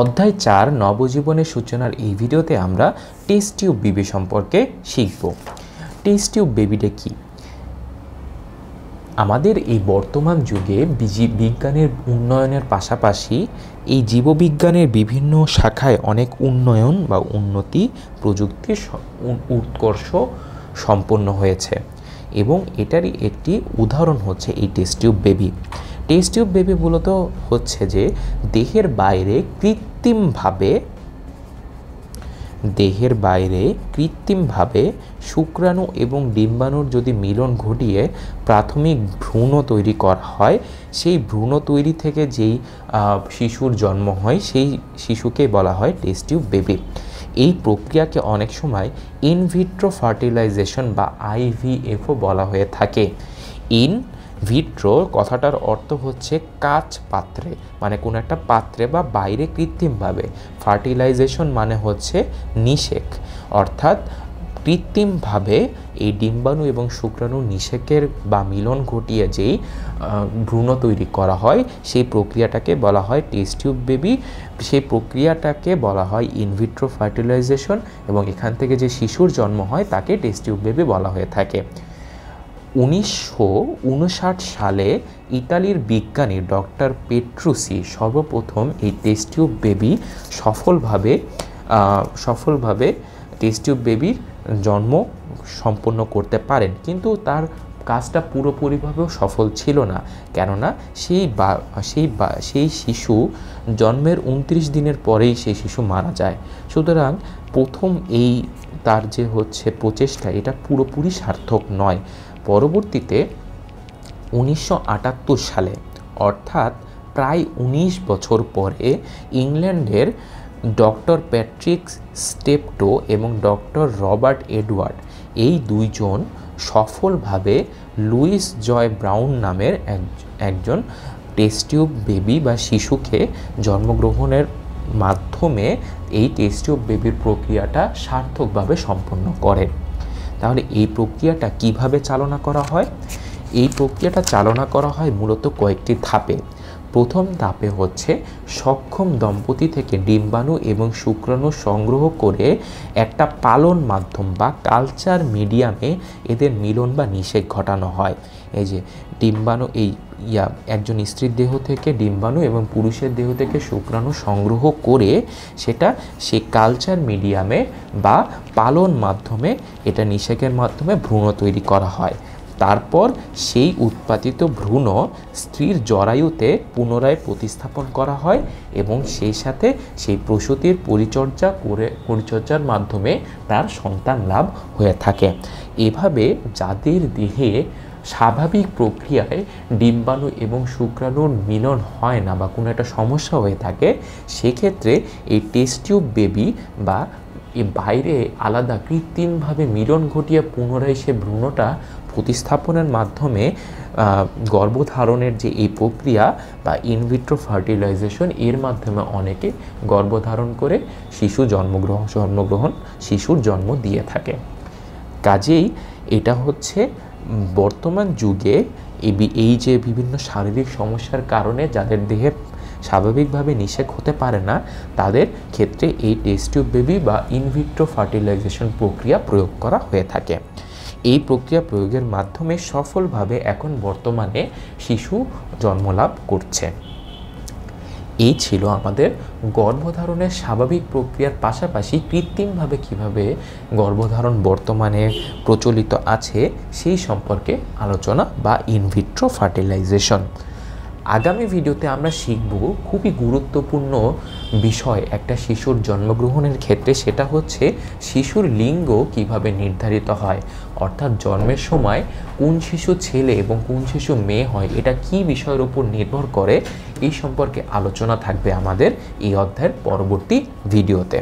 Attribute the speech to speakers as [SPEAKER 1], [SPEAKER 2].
[SPEAKER 1] অধ্যায় চার নবজীবনের সূচনার এই ভিডিওতে আমরা টেস্ট টিউব বেবি সম্পর্কে শিখব টেস্ট টিউব বেবিটা কি আমাদের এই বর্তমান যুগে বিজ্ঞানের উন্নয়নের পাশাপাশি এই জীববিজ্ঞানের বিভিন্ন শাখায় অনেক উন্নয়ন বা উন্নতি প্রযুক্তির উৎকর্ষ সম্পন্ন হয়েছে এবং এটারই একটি উদাহরণ হচ্ছে এই test tube baby test tube baby মূলত হচ্ছে যে দেহের বাইরে কৃত্রিমভাবে দেহের বাইরে কৃত্রিমভাবে শুক্রাণু এবং ডিম্বাণুর যদি মিলন ঘটিয়ে প্রাথমিক ভ্রূণ তৈরি করা হয় সেই ভ্রূণ তৈরি থেকে যেই শিশুর জন্ম হয় সেই শিশুকে বলা হয় টেস্টিউ বেবি এই প্রক্রিয়াকে অনেক সময় ইনভিট্রো ফার্টিলাইজেশন বা আইভিএফও বলা হয়ে থাকে ইন ভিট্রো কথাটার অর্থ হচ্ছে কাঁচ পাত্রে মানে কোনো একটা পাত্রে বা বাইরে কৃত্রিমভাবে ফার্টিলাইজেশন মানে হচ্ছে নিষেক অর্থাৎ কৃত্রিমভাবে এই ডিম্বাণু এবং শুক্রাণু নিষেকের বা মিলন ঘটিয়ে যেই ভ্রূণ তৈরি করা হয় সেই প্রক্রিয়াটাকে বলা হয় টেস্টিউব বেবি সেই প্রক্রিয়াটাকে বলা হয় ইনভিট্রো ফার্টিলাইজেশন এবং এখান থেকে যে শিশুর জন্ম হয় তাকে টেস্টিউব বেবি বলা হয়ে থাকে উনিশশো সালে ইতালির বিজ্ঞানী ডক্টর পেট্রুসি সর্বপ্রথম এই টেস্টিউব বেবি সফলভাবে সফলভাবে টেস্টিউব বেবির জন্ম সম্পন্ন করতে পারেন কিন্তু তার কাজটা পুরোপুরিভাবেও সফল ছিল না কেননা সেই বা সেই বা সেই শিশু জন্মের উনত্রিশ দিনের পরেই সেই শিশু মারা যায় সুতরাং প্রথম এই তার যে হচ্ছে প্রচেষ্টা এটা পুরোপুরি সার্থক নয় পরবর্তীতে উনিশশো সালে অর্থাৎ প্রায় ১৯ বছর পরে ইংল্যান্ডের ডক্টর প্যাট্রিক্স স্টেপটো এবং ডক্টর রবার্ট এডওয়ার্ড এই দুইজন সফলভাবে লুইস জয় ব্রাউন নামের একজন টেস্টিউব বেবি বা শিশুকে জন্মগ্রহণের মাধ্যমে এই টেস্টি অফ বেবির প্রক্রিয়াটা সার্থকভাবে সম্পন্ন করে তাহলে এই প্রক্রিয়াটা কিভাবে চালনা করা হয় এই প্রক্রিয়াটা চালনা করা হয় মূলত কয়েকটি ধাপে প্রথম ধাপে হচ্ছে সক্ষম দম্পতি থেকে ডিম্বাণু এবং শুক্রাণু সংগ্রহ করে একটা পালন মাধ্যম বা কালচার মিডিয়ামে এদের মিলন বা নিষেধ ঘটানো হয় এই যে ডিম্বাণু এই ইয়া একজন স্ত্রীর দেহ থেকে ডিম্বাণু এবং পুরুষের দেহ থেকে শুক্রাণু সংগ্রহ করে সেটা সে কালচার মিডিয়ামে বা পালন মাধ্যমে এটা নিষেকের মাধ্যমে ভ্রূণ তৈরি করা হয় তারপর সেই উৎপাদিত ভ্রূণ স্ত্রীর জরায়ুতে পুনরায় প্রতিস্থাপন করা হয় এবং সেই সাথে সেই প্রসূতির পরিচর্যা করে পরিচর্যার মাধ্যমে তার সন্তান লাভ হয়ে থাকে এভাবে যাদের দেহে স্বাভাবিক প্রক্রিয়ায় ডিম্বাণু এবং শুক্রাণুর মিলন হয় না বা কোনো একটা সমস্যা হয়ে থাকে সেক্ষেত্রে এই টেস্টিউব বেবি বা বাইরে আলাদা কৃত্রিমভাবে মিলন ঘটিয়ে পুনরায় সে ভ্রূণটা প্রতিস্থাপনের মাধ্যমে গর্ভধারণের যে এই প্রক্রিয়া বা ইনভিট্রো ফার্টিলাইজেশন এর মাধ্যমে অনেকে গর্ভধারণ করে শিশু জন্মগ্রহণ জন্মগ্রহণ শিশুর জন্ম দিয়ে থাকে কাজেই এটা হচ্ছে বর্তমান যুগে এই যে বিভিন্ন শারীরিক সমস্যার কারণে যাদের দেহে স্বাভাবিকভাবে নিষেক হতে পারে না তাদের ক্ষেত্রে এই টেস্টিউব বেবি বা ইনভিট্রো ফার্টিলাইজেশন প্রক্রিয়া প্রয়োগ করা হয়ে থাকে এই প্রক্রিয়া প্রয়োগের মাধ্যমে সফলভাবে এখন বর্তমানে শিশু জন্মলাভ করছে এই ছিল আমাদের গর্ভধারণের স্বাভাবিক প্রক্রিয়ার পাশাপাশি কৃত্রিমভাবে কিভাবে গর্ভধারণ বর্তমানে প্রচলিত আছে সেই সম্পর্কে আলোচনা বা ইনভিট্রো ফার্টিলাইজেশন আগামী ভিডিওতে আমরা শিখব খুবই গুরুত্বপূর্ণ বিষয় একটা শিশুর জন্মগ্রহণের ক্ষেত্রে সেটা হচ্ছে শিশুর লিঙ্গ কিভাবে নির্ধারিত হয় অর্থাৎ জন্মের সময় কোন শিশু ছেলে এবং কোন শিশু মেয়ে হয় এটা কি বিষয়ের উপর নির্ভর করে এই সম্পর্কে আলোচনা থাকবে আমাদের এই অধ্যায়ের পরবর্তী ভিডিওতে